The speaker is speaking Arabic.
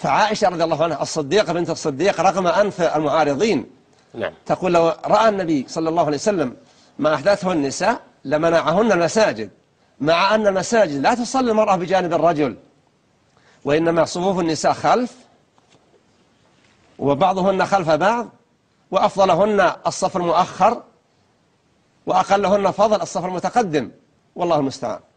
فعائشة رضي الله عنها الصديقة بنت الصديق رغم أنف المعارضين نعم. تقول لو رأى النبي صلى الله عليه وسلم ما أحدثه النساء لمنعهن المساجد مع أن المساجد لا تصلي المرأة بجانب الرجل وإنما صفوف النساء خلف وبعضهن خلف بعض وأفضلهن الصف المؤخر وأقلهن فضل الصف المتقدم والله المستعان